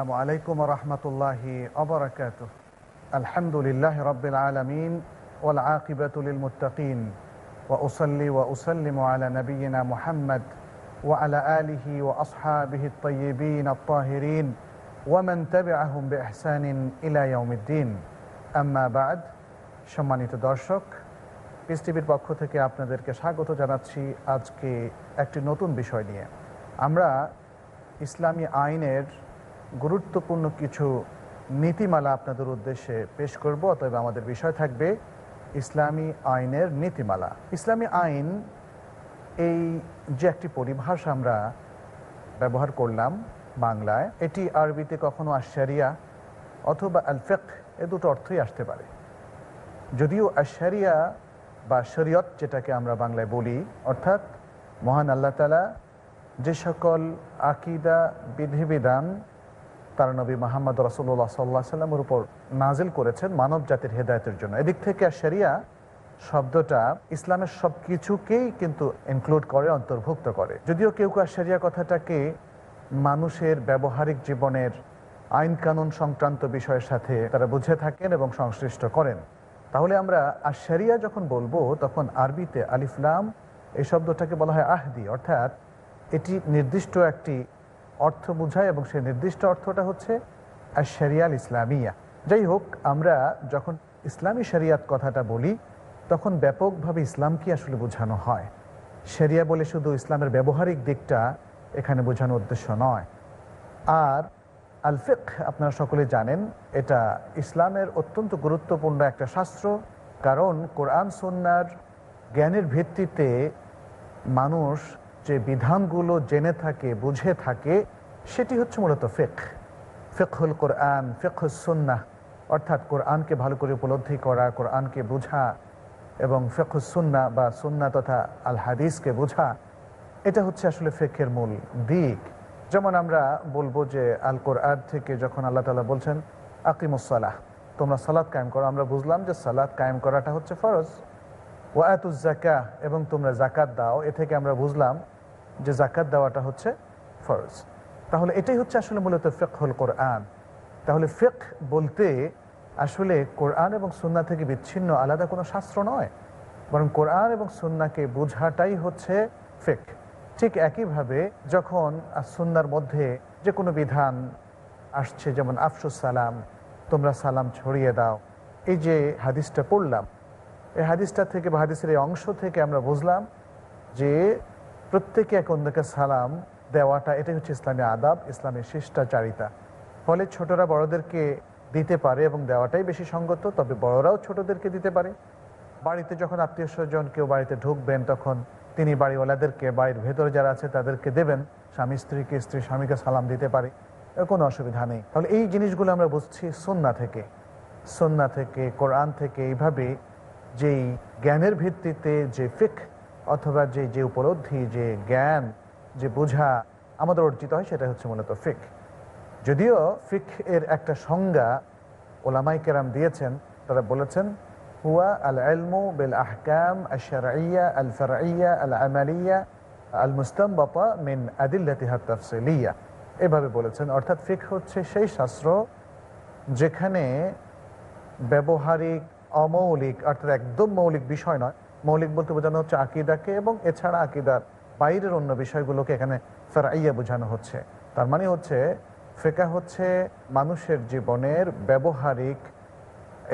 السلام عليكم ورحمة الله وبركاته الحمد لله رب العالمين والعاقبة للمتقين وأصلي وأسلم على نبينا محمد وعلى آله وأصحابه الطيبين الطاهرين ومن تبعهم بإحسان إلى يوم الدين أما بعد شماني تدرشك piece টিভির পক্ষ থেকে আপনাদেরকে স্বাগত জানাচ্ছি আজকে একটি নতুন বিষয় নিয়ে আমরা ইসলামী আইনের গুরুত্বপূর্ণ কিছু নীতিমালা আপনাদের উদ্দেশ্যে পেশ করব অতএব আমাদের বিষয় থাকবে ইসলামী আইনের নীতিমালা ইসলামী আইন এই যে একটি পরিভাষা আমরা ব্যবহার করলাম বাংলায় এটি আরবিতে কখনো আশারিয়া অথবা আলফেক এ দুটো অর্থই আসতে পারে যদিও আশারিয়া বা শরীয়ত যেটাকে আমরা বাংলায় বলি অর্থাৎ মহান আল্লাহ তালা যে সকল আকিদা বিধিবিধান তার নবী মোহাম্মদ রাসুল্লাহ সাল্লাহ সাল্লামের উপর নাজিল করেছেন মানব জাতির হেদায়তের জন্য এদিক থেকে শেরিয়া শব্দটা ইসলামের সব কিছুকেই কিন্তু ইনক্লুড করে অন্তর্ভুক্ত করে যদিও কেউ কেউ শরিয়া কথাটাকে মানুষের ব্যবহারিক জীবনের আইন কানুন সংক্রান্ত বিষয়ের সাথে তারা বুঝে থাকেন এবং সংশ্লিষ্ট করেন তাহলে আমরা আশারিয়া যখন বলবো তখন আরবিতে আলিফলাম এই শব্দটাকে বলা হয় আহদি অর্থাৎ এটি নির্দিষ্ট একটি অর্থ বোঝায় এবং সেই নির্দিষ্ট অর্থটা হচ্ছে শরিয়াল ইসলামিয়া যাই হোক আমরা যখন ইসলামী শরিয়াত কথাটা বলি তখন ব্যাপকভাবে ইসলামকে আসলে বোঝানো হয় শরিয়া বলে শুধু ইসলামের ব্যবহারিক দিকটা এখানে বোঝানোর উদ্দেশ্য নয় আর আলফেক আপনারা সকলে জানেন এটা ইসলামের অত্যন্ত গুরুত্বপূর্ণ একটা শাস্ত্র কারণ কোরআন সন্ন্যার জ্ঞানের ভিত্তিতে মানুষ যে বিধানগুলো জেনে থাকে বুঝে থাকে সেটি হচ্ছে মূলত ফেক ফেকহুল কোরআন ফেকহুল সুন্নাহ অর্থাৎ কোরআনকে ভালো করে উপলব্ধি করা কোরআনকে বোঝা এবং ফেকুস সুন্না বা সুন্না তথা আল হাদিসকে বোঝা এটা হচ্ছে আসলে ফেকের মূল দিক যেমন আমরা বলবো যে আল কোরআন থেকে যখন আল্লাহ তালা বলছেন আকিমুসালাহ তোমরা সালাদ কায়েম করো আমরা বুঝলাম যে সালাদ কায়েম করাটা হচ্ছে ফরজ ওয়াতুজাকা এবং তোমরা জাকাত দাও এ থেকে আমরা বুঝলাম যে জাকাত দেওয়াটা হচ্ছে ফরজ তাহলে এটাই হচ্ছে আসলে মূলত হল কোরআন তাহলে ফেক বলতে আসলে কোরআন এবং সুন্না থেকে বিচ্ছিন্ন আলাদা কোনো শাস্ত্র নয় বরং কোরআন এবং সুন্নাকে বোঝাটাই হচ্ছে ফেক ঠিক একইভাবে যখন সুন্নার মধ্যে যে কোনো বিধান আসছে যেমন আফসুস সালাম তোমরা সালাম ছড়িয়ে দাও এই যে হাদিসটা পড়লাম এই হাদিসটা থেকে বা হাদিসের এই অংশ থেকে আমরা বুঝলাম যে প্রত্যেকে এক অন্যকে সালাম দেওয়াটা এটাই হচ্ছে ইসলামী আদাব ইসলামের শিষ্টাচারিতা ফলে ছোটরা বড়দেরকে দিতে পারে এবং দেওয়াটাই বেশি সঙ্গত তবে বড়রাও ছোটদেরকে দিতে পারে বাড়িতে যখন আত্মীয় স্বজন কেউ বাড়িতে ঢুকবেন তখন তিনি বাড়িওয়ালাদেরকে বাড়ির ভেতরে যারা আছে তাদেরকে দেবেন স্বামী স্ত্রীকে স্ত্রী স্বামীকে সালাম দিতে পারে কোনো অসুবিধা নেই তাহলে এই জিনিসগুলো আমরা বুঝছি সন্না থেকে সন্না থেকে কোরআন থেকে এইভাবে যেই জ্ঞানের ভিত্তিতে যে ফিক অথবা যে যে উপলব্ধি যে জ্ঞান যে বোঝা আমাদের অর্জিত হয় সেটা হচ্ছে মূলত ফিক যদিও ফিক এর একটা সংজ্ঞা ওলামাই কেরাম দিয়েছেন তারা বলেছেন হুয়া আল আলমু বেল আহকাম আশারাইয়া আল ফারাইয়া আল আমালিয়া আল বাপা মিন আদিল্লাতিহাত তাফসিলিয়া এভাবে বলেছেন অর্থাৎ ফিক হচ্ছে সেই শাস্ত্র যেখানে ব্যবহারিক অমৌলিক অর্থাৎ একদম মৌলিক বিষয় নয় মৌলিক বলতে বোঝানো হচ্ছে আকিদাকে এবং এছাড়া আকিদার বাইরের অন্য বিষয়গুলোকে এখানে ফেরাইয়া বোঝানো হচ্ছে তার মানে হচ্ছে ফেকা হচ্ছে মানুষের জীবনের ব্যবহারিক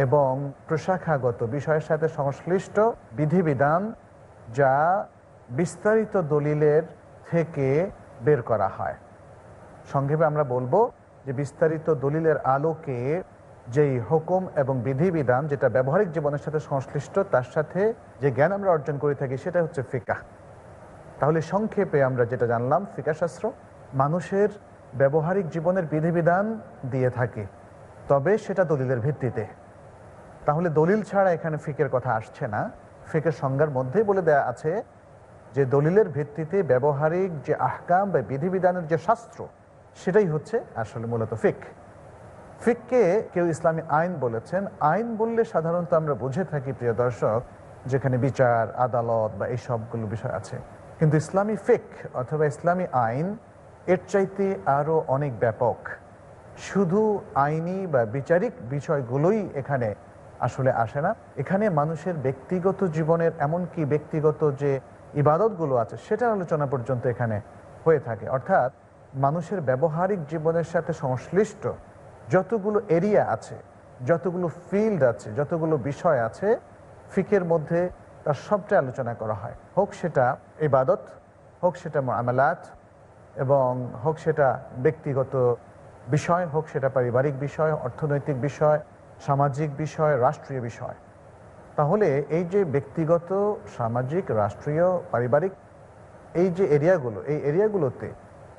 এবং প্রশাখাগত বিষয়ের সাথে সংশ্লিষ্ট বিধিবিধান যা বিস্তারিত দলিলের থেকে বের করা হয় সংক্ষেপে আমরা বলবো যে বিস্তারিত দলিলের আলোকে যেই হুকুম এবং বিধিবিধান যেটা ব্যবহারিক জীবনের সাথে সংশ্লিষ্ট তার সাথে যে জ্ঞান আমরা অর্জন করে থাকি সেটা হচ্ছে ফিকা তাহলে সংক্ষেপে আমরা যেটা জানলাম ফিকাশাস্ত্র মানুষের ব্যবহারিক জীবনের বিধিবিধান দিয়ে থাকে তবে সেটা দলিলের ভিত্তিতে তাহলে দলিল ছাড়া এখানে ফিকের কথা আসছে না ফিকের সংজ্ঞার মধ্যেই বলে দেয়া আছে যে দলিলের ভিত্তিতে ব্যবহারিক যে আহকাম বা বিধিবিধানের যে শাস্ত্র সেটাই হচ্ছে আসলে মূলত ফিক ফিককে কেউ ইসলামী আইন বলেছেন আইন বললে সাধারণত আমরা বুঝে থাকি প্রিয় দর্শক যেখানে বিচার আদালত বা এই সবগুলো বিষয় আছে কিন্তু ইসলামী ফিক অথবা ইসলামী আইন এর চাইতে আরও অনেক ব্যাপক শুধু আইনি বা বিচারিক বিষয়গুলোই এখানে আসলে আসে না এখানে মানুষের ব্যক্তিগত জীবনের এমনকি ব্যক্তিগত যে ইবাদতগুলো আছে সেটার আলোচনা পর্যন্ত এখানে হয়ে থাকে অর্থাৎ মানুষের ব্যবহারিক জীবনের সাথে সংশ্লিষ্ট যতগুলো এরিয়া আছে যতগুলো ফিল্ড আছে যতগুলো বিষয় আছে ফিকের মধ্যে তার সবটাই আলোচনা করা হয় হোক সেটা ইবাদত হোক সেটা মামালাত এবং হোক সেটা ব্যক্তিগত বিষয় হোক সেটা পারিবারিক বিষয় অর্থনৈতিক বিষয় সামাজিক বিষয় রাষ্ট্রীয় বিষয় তাহলে এই যে ব্যক্তিগত সামাজিক রাষ্ট্রীয় পারিবারিক এই যে এরিয়াগুলো এই এরিয়াগুলোতে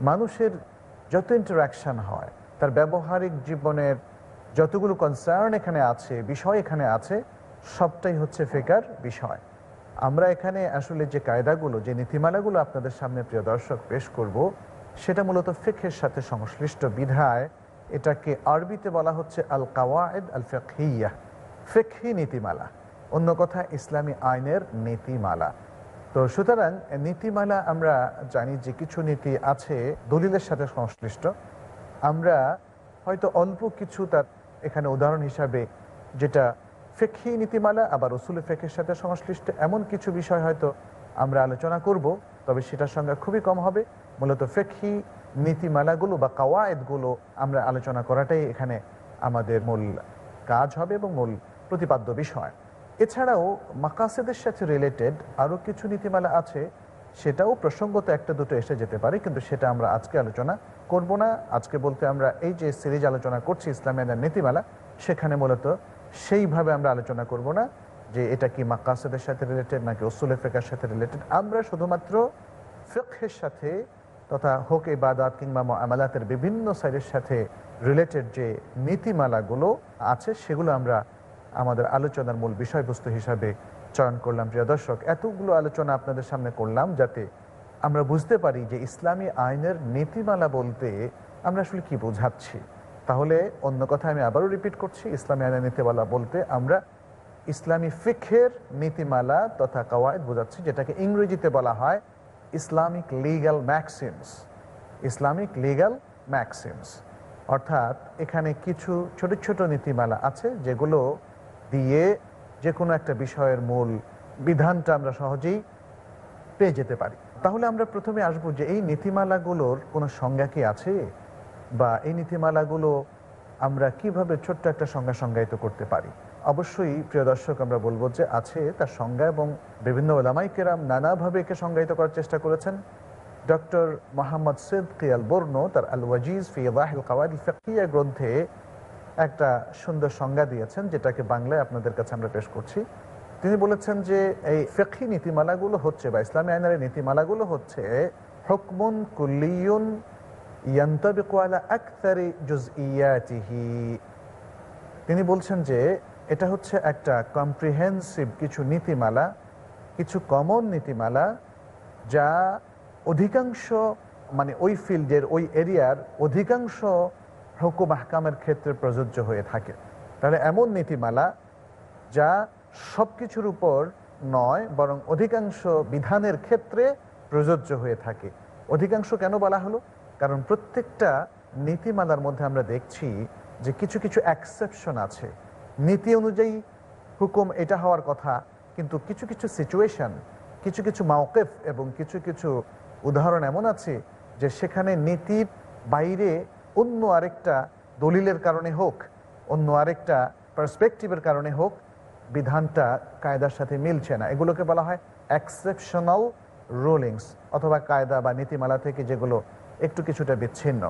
মানুষের যত ইন্টারাকশান হয় তার ব্যবহারিক জীবনের যতগুলো কনসার্ন এখানে আছে বিষয় এখানে আছে সবটাই হচ্ছে ফেকার বিষয় আমরা এখানে আসলে যে কায়দাগুলো যে নীতিমালাগুলো আপনাদের সামনে প্রিয় দর্শক পেশ করব সেটা মূলত ফেকের সাথে সংশ্লিষ্ট বিধায় এটাকে আরবিতে বলা হচ্ছে আল কাওয়ায়দ আল ফেকহিয়া ফেকহি নীতিমালা অন্য কথা ইসলামী আইনের নীতিমালা তো সুতরাং নীতিমালা আমরা জানি যে কিছু নীতি আছে দলিলের সাথে সংশ্লিষ্ট আমরা হয়তো অল্প কিছু তার এখানে উদাহরণ হিসাবে যেটা ফেকি নীতিমালা আবার রসুল ফেকের সাথে সংশ্লিষ্ট এমন কিছু বিষয় হয়তো আমরা আলোচনা করব তবে সেটার সংখ্যা খুবই কম হবে মূলত ফেকি নীতিমালাগুলো বা কাওয়ায়দগুলো আমরা আলোচনা করাটাই এখানে আমাদের মূল কাজ হবে এবং মূল প্রতিপাদ্য বিষয় এছাড়াও মাকাসেদের সাথে রিলেটেড আরও কিছু নীতিমালা আছে সেটাও প্রসঙ্গত একটা দুটো এসে যেতে পারে কিন্তু সেটা আমরা আজকে আলোচনা করব না আজকে বলতে আমরা এই যে সিরিজ আলোচনা করছি ইসলামিয়াদের নীতিমালা সেখানে মূলত সেইভাবে আমরা আলোচনা করব না যে এটা কি মাকাসদের সাথে রিলেটেড নাকি ওসুল ফেকার সাথে রিলেটেড আমরা শুধুমাত্র ফেকের সাথে তথা হোক ইবাদাত কিংবা আমালাতের বিভিন্ন সাইডের সাথে রিলেটেড যে নীতিমালাগুলো আছে সেগুলো আমরা আমাদের আলোচনার মূল বিষয়বস্তু হিসাবে চয়ন করলাম প্রিয় দর্শক এতগুলো আলোচনা আপনাদের সামনে করলাম যাতে আমরা বুঝতে পারি যে ইসলামী আইনের নীতিমালা বলতে আমরা আসলে কি বোঝাচ্ছি তাহলে অন্য কথা আমি আবারও রিপিট করছি ইসলামী আইনের নীতিমালা বলতে আমরা ইসলামী ফিখের নীতিমালা তথা কওয়ায়দ বোঝাচ্ছি যেটাকে ইংরেজিতে বলা হয় Islamic legal maxims Islamic legal maxims অর্থাৎ এখানে কিছু ছোট ছোট নীতিমালা আছে যেগুলো দিয়ে যে কোনো একটা বিষয়ের মূল বিধানটা আমরা সহজেই পেয়ে যেতে পারি তাহলে আমরা প্রথমে আসব যে এই নীতিমালাগুলোর কোনো সংজ্ঞা কি আছে বা এই নীতিমালাগুলো আমরা কিভাবে ছোট্ট একটা সংজ্ঞা সংজ্ঞায়িত করতে পারি অবশ্যই প্রিয় দর্শক আমরা বলবো যে আছে তার সংজ্ঞা এবং বিভিন্ন ওলামাইকেরাম নানাভাবে একে সংজ্ঞায়িত করার চেষ্টা করেছেন ডক্টর মোহাম্মদ সৈদ কিয়াল বর্ণ তার আল ওয়াজিজ ফিয়াল কাওয়াদ ফকিয়া গ্রন্থে একটা সুন্দর সংজ্ঞা দিয়েছেন যেটাকে বাংলায় আপনাদের কাছে আমরা পেশ করছি তিনি বলেছেন যে এই ফেকি নীতিমালাগুলো হচ্ছে বা ইসলামী আইনের নীতিমালাগুলো হচ্ছে হুকমুন কুল্লিউন তিনি বলছেন যে এটা হচ্ছে একটা কম্প্রিহেন্সিভ কিছু নীতিমালা কিছু কমন নীতিমালা যা অধিকাংশ মানে ওই ফিল্ডের ওই এরিয়ার অধিকাংশ হুকুম আহকামের ক্ষেত্রে প্রযোজ্য হয়ে থাকে তাহলে এমন নীতিমালা যা সব কিছুর উপর নয় বরং অধিকাংশ বিধানের ক্ষেত্রে প্রযোজ্য হয়ে থাকে অধিকাংশ কেন বলা হলো কারণ প্রত্যেকটা নীতিমালার মধ্যে আমরা দেখছি যে কিছু কিছু অ্যাকসেপশন আছে নীতি অনুযায়ী হুকুম এটা হওয়ার কথা কিন্তু কিছু কিছু সিচুয়েশান কিছু কিছু মাওকেফ এবং কিছু কিছু উদাহরণ এমন আছে যে সেখানে নীতির বাইরে অন্য আরেকটা দলিলের কারণে হোক অন্য আরেকটা পার্সপেকটিভের কারণে হোক বিধানটা কায়দার সাথে মিলছে না এগুলোকে বলা হয় এক্সেপশনাল রুলিংস অথবা কায়দা বা নীতিমালা থেকে যেগুলো একটু কিছুটা বিচ্ছিন্ন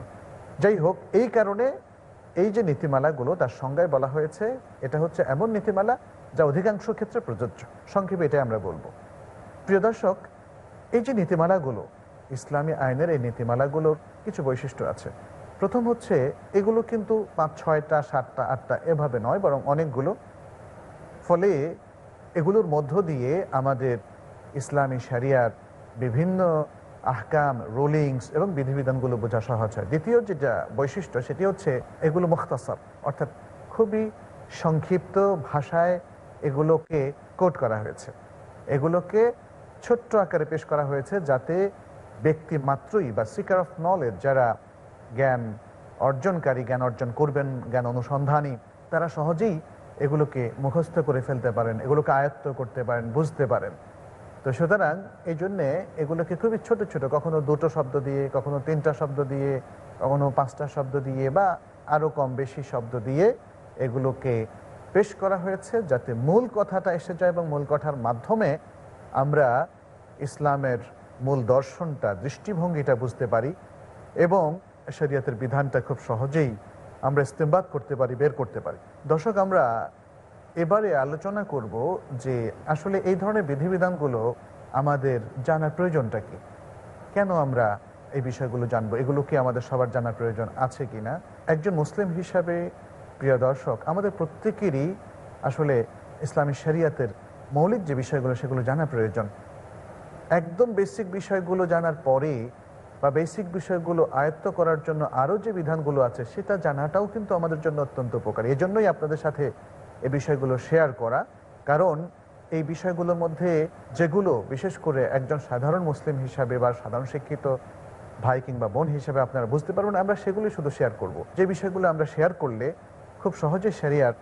যাই হোক এই কারণে এই যে নীতিমালাগুলো তার সংজ্ঞায় বলা হয়েছে এটা হচ্ছে এমন নীতিমালা যা অধিকাংশ ক্ষেত্রে প্রযোজ্য সংক্ষেপে এটাই আমরা বলবো প্রিয় দর্শক এই যে নীতিমালাগুলো ইসলামী আইনের এই নীতিমালাগুলোর কিছু বৈশিষ্ট্য আছে প্রথম হচ্ছে এগুলো কিন্তু পাঁচ ছয়টা সাতটা আটটা এভাবে নয় বরং অনেকগুলো ফলে এগুলোর মধ্য দিয়ে আমাদের ইসলামী সারিয়ার বিভিন্ন আহকাম রুলিংস এবং বিধিবিধানগুলো বোঝা সহজ হয় দ্বিতীয় যেটা বৈশিষ্ট্য সেটি হচ্ছে এগুলো মুখতাসর অর্থাৎ খুবই সংক্ষিপ্ত ভাষায় এগুলোকে কোট করা হয়েছে এগুলোকে ছোট্ট আকারে পেশ করা হয়েছে যাতে ব্যক্তি মাত্রই বা সিকার অফ নলেজ যারা জ্ঞান অর্জনকারী জ্ঞান অর্জন করবেন জ্ঞান অনুসন্ধানী তারা সহজেই এগুলোকে মুখস্থ করে ফেলতে পারেন এগুলোকে আয়ত্ত করতে পারেন বুঝতে পারেন তো সুতরাং এই জন্যে এগুলোকে খুবই ছোট ছোট কখনো দুটো শব্দ দিয়ে কখনো তিনটা শব্দ দিয়ে কখনো পাঁচটা শব্দ দিয়ে বা আরও কম বেশি শব্দ দিয়ে এগুলোকে পেশ করা হয়েছে যাতে মূল কথাটা এসে যায় এবং মূল কথার মাধ্যমে আমরা ইসলামের মূল দর্শনটা দৃষ্টিভঙ্গিটা বুঝতে পারি এবং শরিয়াতের বিধানটা খুব সহজেই আমরা ইস্তেমবাদ করতে পারি বের করতে পারি দর্শক আমরা এবারে আলোচনা করব যে আসলে এই ধরনের বিধিবিধানগুলো আমাদের জানার প্রয়োজনটা কি কেন আমরা এই বিষয়গুলো জানবো এগুলো কি আমাদের সবার জানার প্রয়োজন আছে কি না একজন মুসলিম হিসাবে প্রিয় দর্শক আমাদের প্রত্যেকেরই আসলে ইসলামী শরিয়াতের মৌলিক যে বিষয়গুলো সেগুলো জানা প্রয়োজন একদম বেসিক বিষয়গুলো জানার পরে বা বেসিক বিষয়গুলো আয়ত্ত করার জন্য আরও যে বিধানগুলো আছে সেটা জানাটাও কিন্তু আমাদের জন্য অত্যন্ত উপকারী জন্যই আপনাদের সাথে এ বিষয়গুলো শেয়ার করা কারণ এই বিষয়গুলোর মধ্যে যেগুলো বিশেষ করে একজন সাধারণ মুসলিম হিসাবে বা সাধারণ শিক্ষিত ভাই কিংবা বোন হিসাবে আপনারা বুঝতে পারবেন আমরা সেগুলি শুধু শেয়ার করব। যে বিষয়গুলো আমরা শেয়ার করলে খুব সহজে সেরিয়ার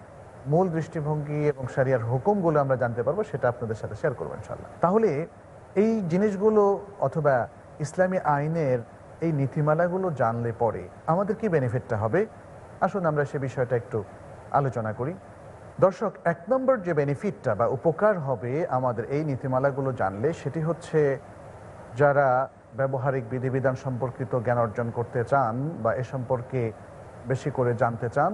মূল দৃষ্টিভঙ্গি এবং সেরিয়ার হুকুমগুলো আমরা জানতে পারবো সেটা আপনাদের সাথে শেয়ার করবো ইনশাল্লাহ তাহলে এই জিনিসগুলো অথবা ইসলামী আইনের এই নীতিমালাগুলো জানলে পরে আমাদের কি বেনিফিটটা হবে আসুন আমরা সে বিষয়টা একটু আলোচনা করি দর্শক এক নম্বর যে বেনিফিটটা বা উপকার হবে আমাদের এই নীতিমালাগুলো জানলে সেটি হচ্ছে যারা ব্যবহারিক বিধিবিধান সম্পর্কিত জ্ঞান অর্জন করতে চান বা এ সম্পর্কে বেশি করে জানতে চান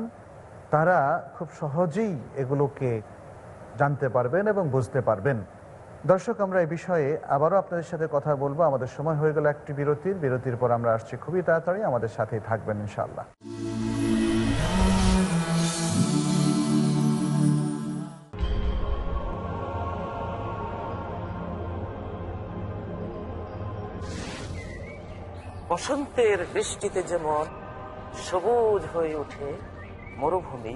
তারা খুব সহজেই এগুলোকে জানতে পারবেন এবং বুঝতে পারবেন দর্শক আমরা এই বিষয়ে আবারও আপনাদের সাথে কথা বলবো আমাদের সময় হয়ে গেল একটি বিরতির বিরতির পর আমরা আসছি খুবই তাড়াতাড়ি আমাদের সাথেই থাকবেন ইনশাল্লাহ বসন্তের বৃষ্টিতে যেমন সবুজ হয়ে ওঠে মরুভূমি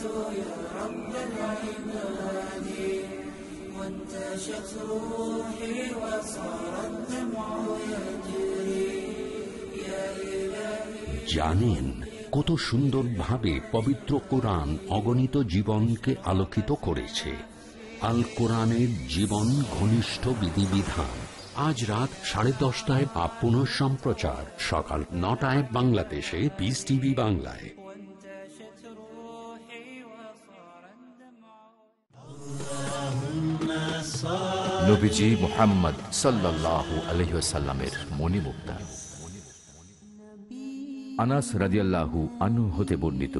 জানেন কত সুন্দরভাবে পবিত্র কোরআন অগণিত জীবনকে আলোকিত করেছে আল কোরআনের জীবন ঘনিষ্ঠ বিধিবিধান আজ রাত সাড়ে দশটায় বা পুনঃ সম্প্রচার সকাল নটায় বাংলাদেশে পিস টিভি বাংলায় নবীজি মোহাম্মদ সাল্লাহ আলহিসাল্লামের মণিমুক্তা আনাস রাজিয়াল্লাহু আনু হতে বর্ণিত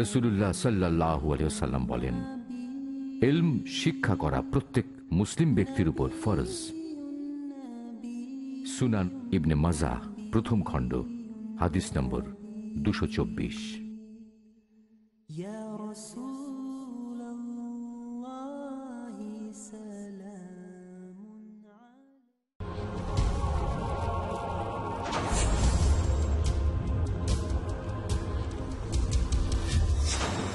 রসুল্লাহ সাল্লাহ আলহ্লাম বলেন এলম শিক্ষা করা প্রত্যেক মুসলিম ব্যক্তির উপর ফরজ সুনান ইবনে মাজা প্রথম খণ্ড হাদিস নম্বর দুশো চব্বিশ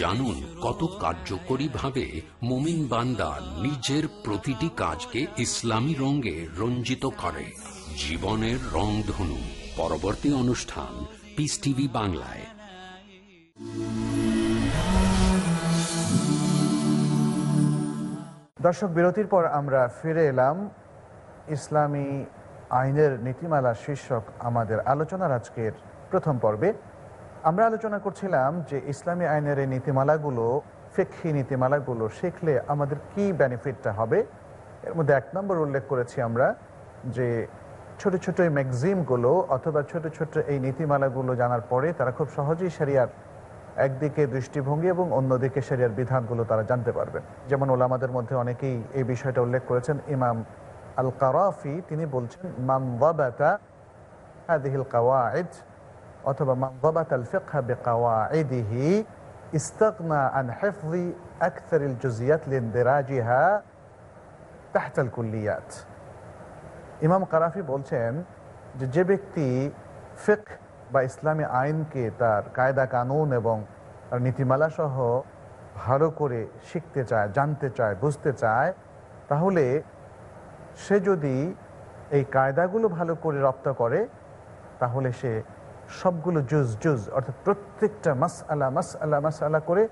জানুন কত কার্যকরী ভাবে মোমিন বান্দা নিজের প্রতিটি কাজকে ইসলামী রঙে রঞ্জিত করে জীবনের রং ধনু পরবর্তী অনুষ্ঠান পিস টিভি বাংলায় দর্শক বিরতির পর আমরা ফিরে এলাম ইসলামী আইনের নীতিমালা শীর্ষক আমাদের আলোচনার আজকের প্রথম পর্বে আমরা আলোচনা করছিলাম যে ইসলামী আইনের এই নীতিমালাগুলো ফেক্ষি নীতিমালাগুলো শিখলে আমাদের কি বেনিফিটটা হবে এর মধ্যে এক নম্বর উল্লেখ করেছি আমরা যে ছোট ছোট এই ম্যাগজিমগুলো অথবা ছোট ছোট এই নীতিমালাগুলো জানার পরে তারা খুব সহজেই সেরিয়ার একদিকে দৃষ্টিভঙ্গি এবং অন্যদিকে সেরিয়ার বিধানগুলো তারা জানতে পারবেন যেমন ওলামাদের মধ্যে অনেকেই এই বিষয়টা উল্লেখ করেছেন ইমাম القرافي تني بولجن من ضبط هذه القواعد وطبعا من ضبط الفقه بقواعده استغنى عن حفظ أكثر الجزئيات لاندراجها تحت الكليات إمام قرافي بولجن جبك تي فقه بإسلامي آين كي تار قاعدة قانون بون نتي ملاشه ভালো করে শিখতে চায় জানতে চায় বুঝতে চায় তাহলে সে যদি এই কায়দাগুলো ভালো করে রপ্ত করে তাহলে সে সবগুলো জুজ জুজ অর্থাৎ প্রত্যেকটা মাস আলা মাস আলা মাস আলা করে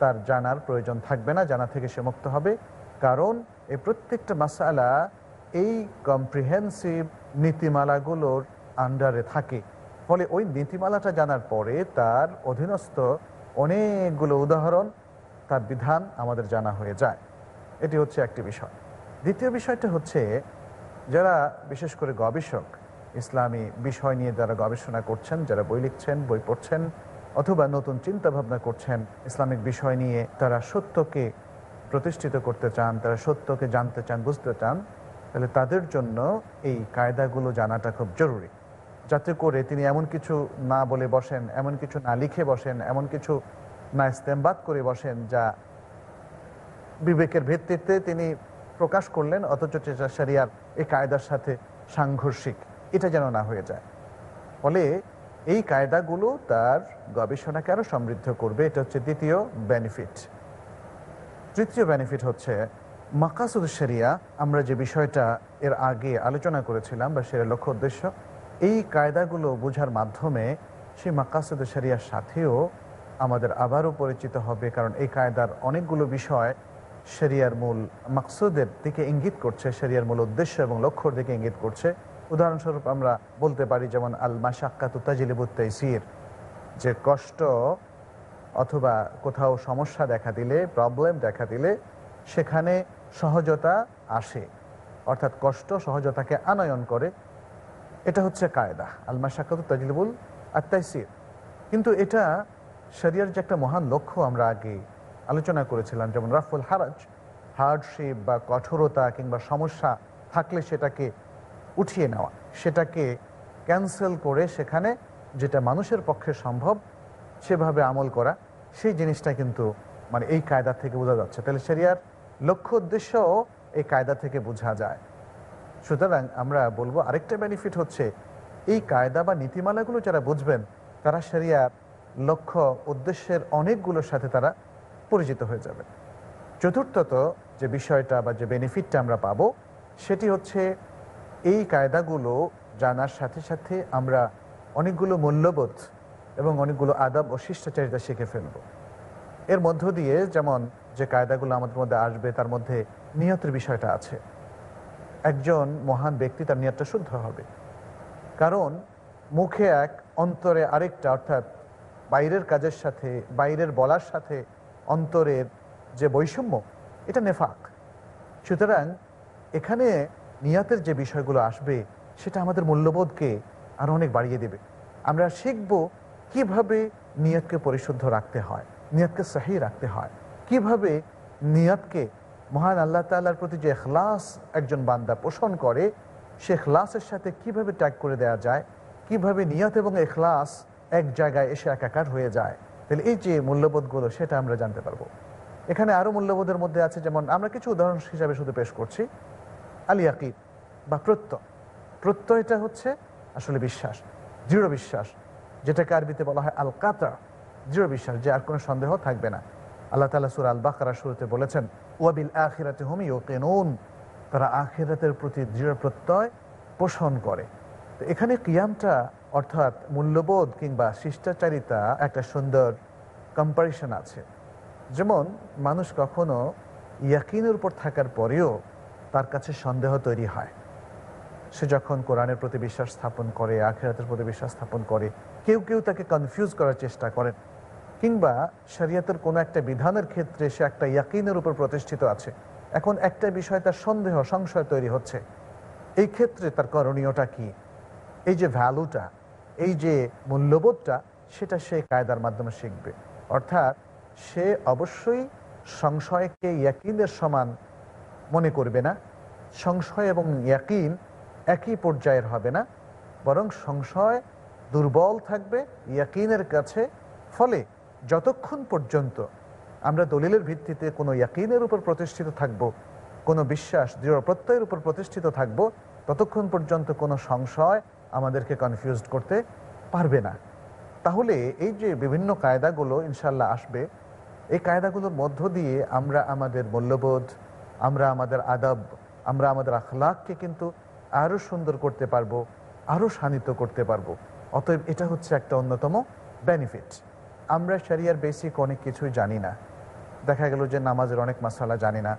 তার জানার প্রয়োজন থাকবে না জানা থেকে সে মুক্ত হবে কারণ এই প্রত্যেকটা আলা এই কম্প্রিহেন্সিভ নীতিমালাগুলোর আন্ডারে থাকে ফলে ওই নীতিমালাটা জানার পরে তার অধীনস্থ অনেকগুলো উদাহরণ তার বিধান আমাদের জানা হয়ে যায় এটি হচ্ছে একটি বিষয় দ্বিতীয় বিষয়টা হচ্ছে যারা বিশেষ করে গবেষক ইসলামী বিষয় নিয়ে যারা গবেষণা করছেন যারা বই লিখছেন বই পড়ছেন অথবা নতুন চিন্তাভাবনা করছেন ইসলামিক বিষয় নিয়ে তারা সত্যকে প্রতিষ্ঠিত করতে চান তারা সত্যকে জানতে চান বুঝতে চান তাহলে তাদের জন্য এই কায়দাগুলো জানাটা খুব জরুরি যাতে করে তিনি এমন কিছু না বলে বসেন এমন কিছু না লিখে বসেন এমন কিছু না ইস্তেমবাদ করে বসেন যা বিবেকের ভিত্তিতে তিনি প্রকাশ করলেন অথচ সেটা শরিয়ার এই কায়দার সাথে সাংঘর্ষিক এটা যেন না হয়ে যায় ফলে এই কায়দাগুলো তার গবেষণাকে আরও সমৃদ্ধ করবে এটা হচ্ছে দ্বিতীয় বেনিফিট তৃতীয় বেনিফিট হচ্ছে মাকাসুদ শরিয়া আমরা যে বিষয়টা এর আগে আলোচনা করেছিলাম বা সের লক্ষ্য উদ্দেশ্য এই কায়দাগুলো বোঝার মাধ্যমে সেই মাকাসুদ শরিয়ার সাথেও আমাদের আবারও পরিচিত হবে কারণ এই কায়দার অনেকগুলো বিষয় শেরিয়ার মূল মাকসুদের দিকে ইঙ্গিত করছে শেরিয়ার মূল উদ্দেশ্য এবং লক্ষ্যর দিকে ইঙ্গিত করছে উদাহরণস্বরূপ আমরা বলতে পারি যেমন আল মাসাক্কাতু তাজিলিবুত্তাইসির যে কষ্ট অথবা কোথাও সমস্যা দেখা দিলে প্রবলেম দেখা দিলে সেখানে সহজতা আসে অর্থাৎ কষ্ট সহজতাকে আনয়ন করে এটা হচ্ছে কায়দা আল মাসাক্কাতু তাজিলিবুল আত্তাইসির কিন্তু এটা শরিয়ার যে একটা মহান লক্ষ্য আমরা আগে আলোচনা করেছিলাম যেমন রাফুল হারাজ হার্ডশিপ বা কঠোরতা কিংবা সমস্যা থাকলে সেটাকে উঠিয়ে নেওয়া সেটাকে ক্যান্সেল করে সেখানে যেটা মানুষের পক্ষে সম্ভব সেভাবে আমল করা সেই জিনিসটা কিন্তু মানে এই কায়দা থেকে বোঝা যাচ্ছে তাহলে সেরিয়ার লক্ষ্য উদ্দেশ্যও এই কায়দা থেকে বোঝা যায় সুতরাং আমরা বলবো আরেকটা বেনিফিট হচ্ছে এই কায়দা বা নীতিমালাগুলো যারা বুঝবেন তারা সেরিয়ার লক্ষ্য উদ্দেশ্যের অনেকগুলোর সাথে তারা পরিচিত হয়ে যাবেন চতুর্থত যে বিষয়টা বা যে বেনিফিটটা আমরা পাব সেটি হচ্ছে এই কায়দাগুলো জানার সাথে সাথে আমরা অনেকগুলো মূল্যবোধ এবং অনেকগুলো আদব ও শিষ্টাচারিতা শিখে ফেলব এর মধ্য দিয়ে যেমন যে কায়দাগুলো আমাদের মধ্যে আসবে তার মধ্যে নিহতের বিষয়টা আছে একজন মহান ব্যক্তি তার নিয়তটা শুদ্ধ হবে কারণ মুখে এক অন্তরে আরেকটা অর্থাৎ বাইরের কাজের সাথে বাইরের বলার সাথে অন্তরের যে বৈষম্য এটা নেফাক সুতরাং এখানে নিয়াতের যে বিষয়গুলো আসবে সেটা আমাদের মূল্যবোধকে আরও অনেক বাড়িয়ে দেবে আমরা শিখব কিভাবে নিয়তকে পরিশুদ্ধ রাখতে হয় নিয়তকে সাহি রাখতে হয় কিভাবে নিয়তকে মহান আল্লাহ তাল্লার প্রতি যে এখলাস একজন বান্দা পোষণ করে সে এখলাসের সাথে কিভাবে ট্যাগ করে দেওয়া যায় কিভাবে নিয়ত এবং এখলাস এক জায়গায় এসে একাকার হয়ে যায় তাহলে এই যে মূল্যবোধগুলো সেটা আমরা জানতে পারবো এখানে আরও মূল্যবোধের মধ্যে আছে যেমন আমরা কিছু উদাহরণ হিসাবে শুধু পেশ করছি আলী আকিব বা প্রত্যয় প্রত্যয়টা হচ্ছে আসলে বিশ্বাস দৃঢ় বিশ্বাস যেটাকে আরবিতে বলা হয় আল কাতা দৃঢ় বিশ্বাস যে আর কোনো সন্দেহ থাকবে না আল্লাহ তালা সুর আল বাকার শুরুতে বলেছেন ওয়াবিল আখিরাতে হোমিও কেন তারা আখিরাতের প্রতি দৃঢ় প্রত্যয় পোষণ করে তো এখানে কিয়ামটা অর্থাৎ মূল্যবোধ কিংবা শিষ্টাচারিতা একটা সুন্দর কম্পারিশন আছে যেমন মানুষ কখনো ইয়াকিনের উপর থাকার পরেও তার কাছে সন্দেহ তৈরি হয় সে যখন কোরআনের প্রতি বিশ্বাস স্থাপন করে আখেরাতের প্রতি বিশ্বাস স্থাপন করে কেউ কেউ তাকে কনফিউজ করার চেষ্টা করেন কিংবা শরিয়াতের কোনো একটা বিধানের ক্ষেত্রে সে একটা ইয়াকিনের উপর প্রতিষ্ঠিত আছে এখন একটা বিষয় তার সন্দেহ সংশয় তৈরি হচ্ছে এই ক্ষেত্রে তার করণীয়টা কী এই যে ভ্যালুটা এই যে মূল্যবোধটা সেটা সে কায়দার মাধ্যমে শিখবে অর্থাৎ সে অবশ্যই সংশয়কে ইয়াকিনের সমান মনে করবে না সংশয় এবং ইয়াকিন একই পর্যায়ের হবে না বরং সংশয় দুর্বল থাকবে ইয়াকিনের কাছে ফলে যতক্ষণ পর্যন্ত আমরা দলিলের ভিত্তিতে কোনো ইয়াকিনের উপর প্রতিষ্ঠিত থাকব কোনো বিশ্বাস দৃঢ় প্রত্যয়ের উপর প্রতিষ্ঠিত থাকব ততক্ষণ পর্যন্ত কোনো সংশয় আমাদেরকে কনফিউজড করতে পারবে না তাহলে এই যে বিভিন্ন কায়দাগুলো ইনশাল্লাহ আসবে এই কায়দাগুলোর মধ্য দিয়ে আমরা আমাদের মূল্যবোধ আমরা আমাদের আদব আমরা আমাদের আখলাককে কিন্তু আরও সুন্দর করতে পারবো আরও শানিত করতে পারবো অতএব এটা হচ্ছে একটা অন্যতম বেনিফিট আমরা শরিয়ার বেসিক অনেক কিছুই জানি না দেখা গেল যে নামাজের অনেক মশালা জানি না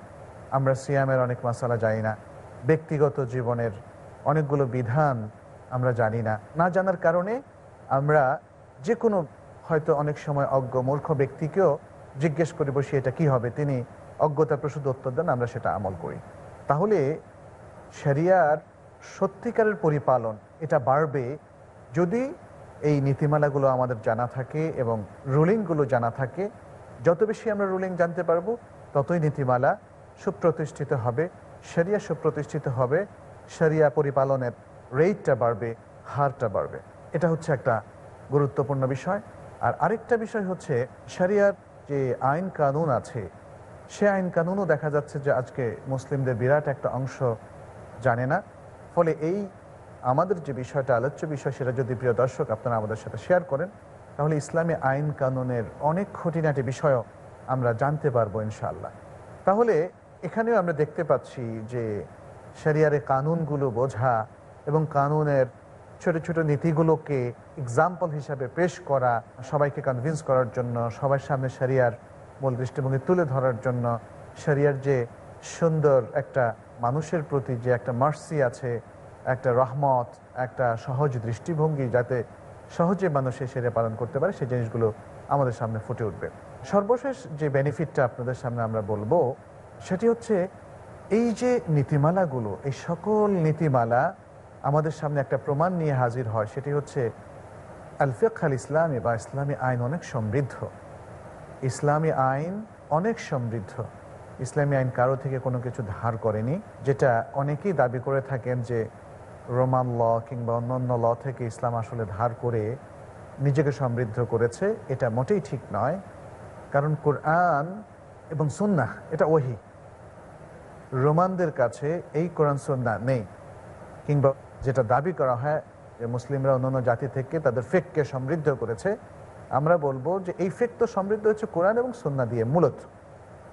আমরা সিয়ামের অনেক মশালা জানি না ব্যক্তিগত জীবনের অনেকগুলো বিধান আমরা জানি না না জানার কারণে আমরা যে কোনো হয়তো অনেক সময় অজ্ঞ মূর্খ ব্যক্তিকেও জিজ্ঞেস করে বসি এটা কি হবে তিনি অজ্ঞতা প্রসূত উত্তর দেন আমরা সেটা আমল করি তাহলে সেরিয়ার সত্যিকারের পরিপালন এটা বাড়বে যদি এই নীতিমালাগুলো আমাদের জানা থাকে এবং রুলিংগুলো জানা থাকে যত বেশি আমরা রুলিং জানতে পারবো ততই নীতিমালা সুপ্রতিষ্ঠিত হবে সেরিয়া সুপ্রতিষ্ঠিত হবে সেরিয়া পরিপালনের রেটটা বাড়বে হারটা বাড়বে এটা হচ্ছে একটা গুরুত্বপূর্ণ বিষয় আর আরেকটা বিষয় হচ্ছে সারিয়ার যে আইন কানুন আছে সে আইন কানুনও দেখা যাচ্ছে যে আজকে মুসলিমদের বিরাট একটা অংশ জানে না ফলে এই আমাদের যে বিষয়টা আলোচ্য বিষয় সেটা যদি প্রিয় দর্শক আপনারা আমাদের সাথে শেয়ার করেন তাহলে ইসলামী আইন কানুনের অনেক খুঁটিনাটি বিষয়ও আমরা জানতে পারবো ইনশাআল্লাহ তাহলে এখানেও আমরা দেখতে পাচ্ছি যে সেরিয়ারে কানুনগুলো বোঝা এবং কানুনের ছোট ছোট নীতিগুলোকে এক্সাম্পল হিসাবে পেশ করা সবাইকে কনভিন্স করার জন্য সবার সামনে সারিয়ার মূল দৃষ্টিভঙ্গি তুলে ধরার জন্য সারিয়ার যে সুন্দর একটা মানুষের প্রতি যে একটা মার্সি আছে একটা রহমত একটা সহজ দৃষ্টিভঙ্গি যাতে সহজে মানুষ সেরে পালন করতে পারে সেই জিনিসগুলো আমাদের সামনে ফুটে উঠবে সর্বশেষ যে বেনিফিটটা আপনাদের সামনে আমরা বলবো সেটি হচ্ছে এই যে নীতিমালাগুলো এই সকল নীতিমালা আমাদের সামনে একটা প্রমাণ নিয়ে হাজির হয় সেটি হচ্ছে আল ইসলামী বা ইসলামী আইন অনেক সমৃদ্ধ ইসলামী আইন অনেক সমৃদ্ধ ইসলামী আইন কারো থেকে কোনো কিছু ধার করেনি যেটা অনেকেই দাবি করে থাকেন যে রোমান ল কিংবা অন্য ল থেকে ইসলাম আসলে ধার করে নিজেকে সমৃদ্ধ করেছে এটা মোটেই ঠিক নয় কারণ কোরআন এবং সন্না এটা ওহি রোমানদের কাছে এই কোরআন সুন্না নেই কিংবা যেটা দাবি করা হয় যে মুসলিমরা অন্যান্য জাতি থেকে তাদের ফেককে সমৃদ্ধ করেছে আমরা বলবো যে এই ফেক তো সমৃদ্ধ হচ্ছে কোরআন এবং সন্না দিয়ে মূলত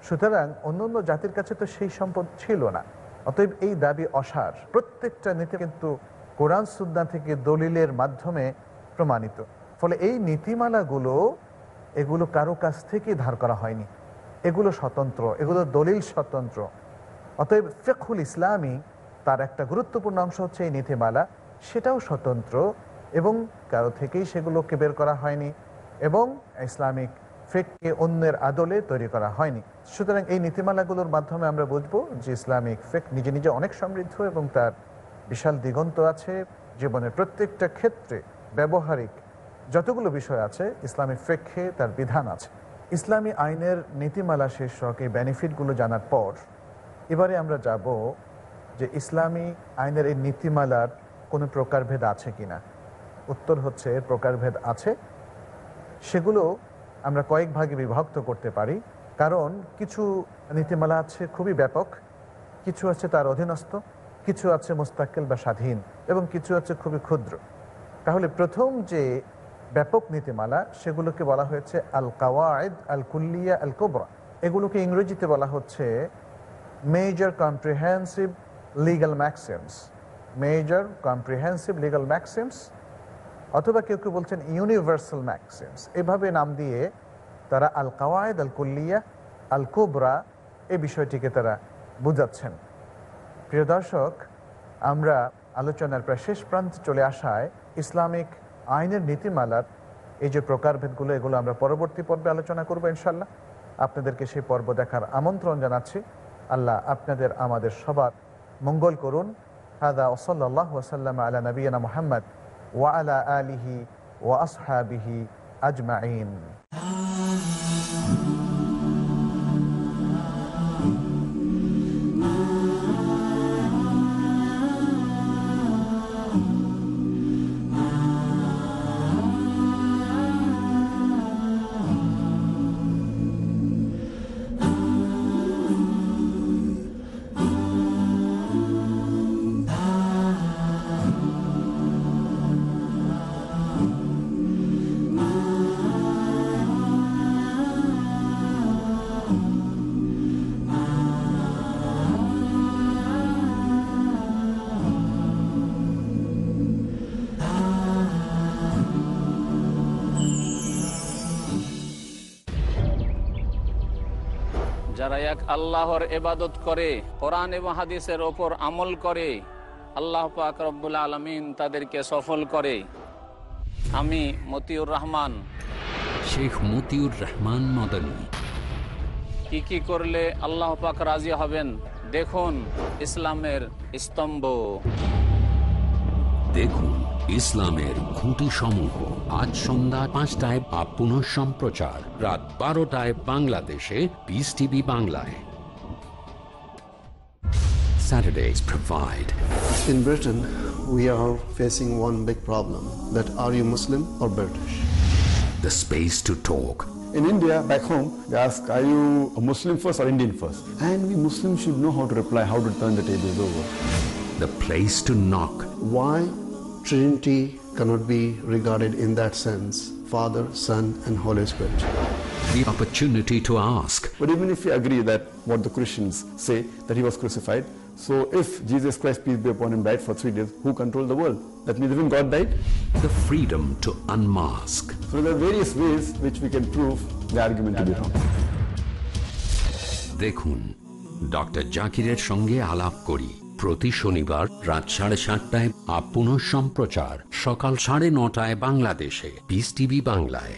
সুতরাং অন্যান্য জাতির কাছে তো সেই সম্পদ ছিল না অতএব এই দাবি অসার প্রত্যেকটা নীতি কিন্তু কোরআন সুদ্দা থেকে দলিলের মাধ্যমে প্রমাণিত ফলে এই নীতিমালাগুলো এগুলো কারো কাছ থেকে ধার করা হয়নি এগুলো স্বতন্ত্র এগুলো দলিল স্বতন্ত্র অতএব ফেকুল ইসলামী তার একটা গুরুত্বপূর্ণ অংশ হচ্ছে এই নীতিমালা সেটাও স্বতন্ত্র এবং কারো থেকেই সেগুলোকে বের করা হয়নি এবং ইসলামিক ফেককে অন্যের আদলে তৈরি করা হয়নি সুতরাং এই নীতিমালাগুলোর মাধ্যমে আমরা বুঝব যে ইসলামিক ফেক নিজে নিজে অনেক সমৃদ্ধ এবং তার বিশাল দিগন্ত আছে জীবনের প্রত্যেকটা ক্ষেত্রে ব্যবহারিক যতগুলো বিষয় আছে ইসলামিক ফেককে তার বিধান আছে ইসলামী আইনের নীতিমালা শীর্ষক এই বেনিফিটগুলো জানার পর এবারে আমরা যাব যে ইসলামী আইনের এই নীতিমালার কোনো প্রকারভেদ আছে কি না উত্তর হচ্ছে এর প্রকারভেদ আছে সেগুলো আমরা কয়েক ভাগে বিভক্ত করতে পারি কারণ কিছু নীতিমালা আছে খুবই ব্যাপক কিছু আছে তার অধীনস্থ কিছু আছে মোস্তাকিল বা স্বাধীন এবং কিছু আছে খুবই ক্ষুদ্র তাহলে প্রথম যে ব্যাপক নীতিমালা সেগুলোকে বলা হয়েছে আল কাওয়ায়দ আল কুল্লিয়া আল কোবরা এগুলোকে ইংরেজিতে বলা হচ্ছে major comprehensive legal maxims major comprehensive legal maxims অথবা কেউ কেউ বলছেন ইউনিভার্সাল ম্যাক্সিমস এভাবে নাম দিয়ে তারা আল কাওয়ায়দ আল কুল্লিয়া আল কুবরা এই বিষয়টিকে তারা বুঝাচ্ছেন প্রিয় দর্শক আমরা আলোচনার প্রায় শেষ প্রান্তে চলে আসায় ইসলামিক আইনের নীতিমালার এই যে প্রকারভেদগুলো এগুলো আমরা পরবর্তী পর্বে আলোচনা করবো ইনশাল্লাহ আপনাদেরকে সেই পর্ব দেখার আমন্ত্রণ জানাচ্ছি আল্লাহ আপনাদের আমাদের সবার منقول كورون هذا وصلى الله وسلم على نبينا محمد وعلى آله وأصحابه أجمعين যারা এক আল্লাহর এবাদত করে কোরআন এবং হাদিসের ওপর আমল করে আল্লাহ পাক রব্বুল আলমিন তাদেরকে সফল করে আমি মতিউর রহমান শেখ মতিউর রহমান মদনী কি কি করলে আল্লাহ পাক রাজি হবেন দেখুন ইসলামের স্তম্ভ দেখুন ইসলামের খুঁটি সমূহ আজ সন্ধ্যা পাঁচটায় বা পুনঃ সম্প্রচার রাত বারোটায় বাংলাদেশে পিস টিভি বাংলায় Saturdays provide. In Britain, we are facing one big problem. That are you Muslim or British? The space to talk. In India, back home, they ask, are you a Muslim first or Indian first? And we Muslims should know how to reply, how to turn the tables over. The place to knock. Why Trinity cannot be regarded in that sense. Father, Son and Holy Spirit. The opportunity to ask. But even if we agree that what the Christians say, that he was crucified, so if Jesus Christ, peace be upon him, died for three days, who controlled the world? That means even God died? The freedom to unmask. So there are various ways which we can prove the argument to be wrong. দেখুন Doctor জাকিরের সঙ্গে Alap করি প্রতি শনিবার রাত সাড়ে সাতটায় আপন সম্প্রচার সকাল সাড়ে নটায় বাংলাদেশে পিস টিভি বাংলায়